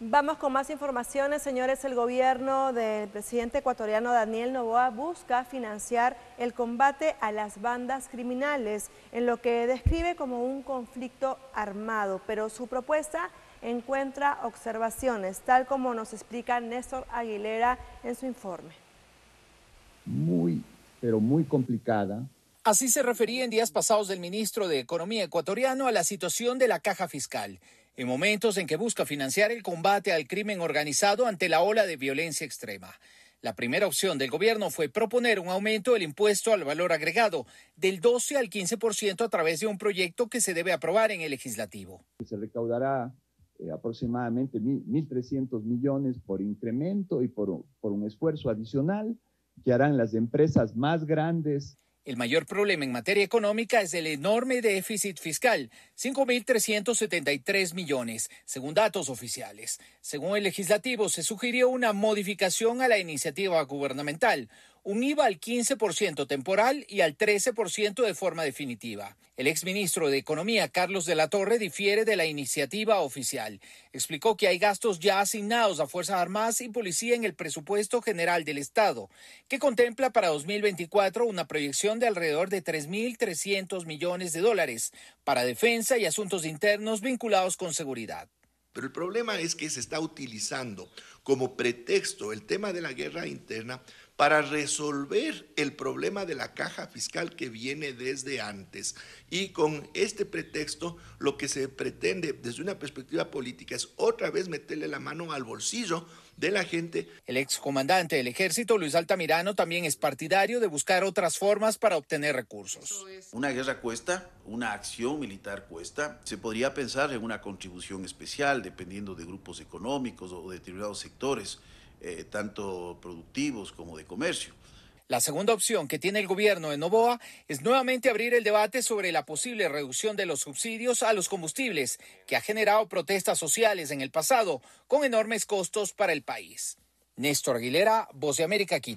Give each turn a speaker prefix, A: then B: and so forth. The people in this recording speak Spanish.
A: Vamos con más informaciones, señores. El gobierno del presidente ecuatoriano Daniel Novoa busca financiar el combate a las bandas criminales en lo que describe como un conflicto armado, pero su propuesta encuentra observaciones, tal como nos explica Néstor Aguilera en su informe.
B: Muy, pero muy complicada,
C: Así se refería
A: en días pasados el ministro de
C: Economía ecuatoriano a la situación de la caja fiscal en momentos en que busca financiar el combate al crimen organizado ante la ola de violencia extrema. La primera opción del gobierno fue proponer un aumento del impuesto al valor agregado del 12 al 15% a través de un proyecto que se debe aprobar en el legislativo.
B: Se recaudará eh, aproximadamente 1.300 millones por incremento y por, por un esfuerzo adicional que harán las empresas más grandes.
C: El mayor problema en materia económica es el enorme déficit fiscal, 5.373 millones, según datos oficiales. Según el legislativo, se sugirió una modificación a la iniciativa gubernamental, un IVA al 15% temporal y al 13% de forma definitiva. El exministro de Economía, Carlos de la Torre, difiere de la iniciativa oficial. Explicó que hay gastos ya asignados a Fuerzas Armadas y Policía en el presupuesto general del Estado, que contempla para 2024 una proyección de alrededor de 3.300 millones de dólares para defensa y asuntos internos vinculados con seguridad.
D: Pero el problema es que se está utilizando como pretexto el tema de la guerra interna para resolver el problema de la caja fiscal que viene desde antes. Y con este pretexto, lo que se pretende desde una perspectiva política es otra vez meterle
C: la mano al bolsillo de la gente. El excomandante del ejército, Luis Altamirano, también es partidario de buscar otras formas para obtener recursos.
D: Una guerra cuesta, una acción militar cuesta. Se podría pensar en una contribución especial, dependiendo de grupos
C: económicos o determinados sectores eh, tanto productivos como de comercio. La segunda opción que tiene el gobierno de Novoa es nuevamente abrir el debate sobre la posible reducción de los subsidios a los combustibles, que ha generado protestas sociales en el pasado, con enormes costos para el país. Néstor Aguilera, Voz de América, Quito.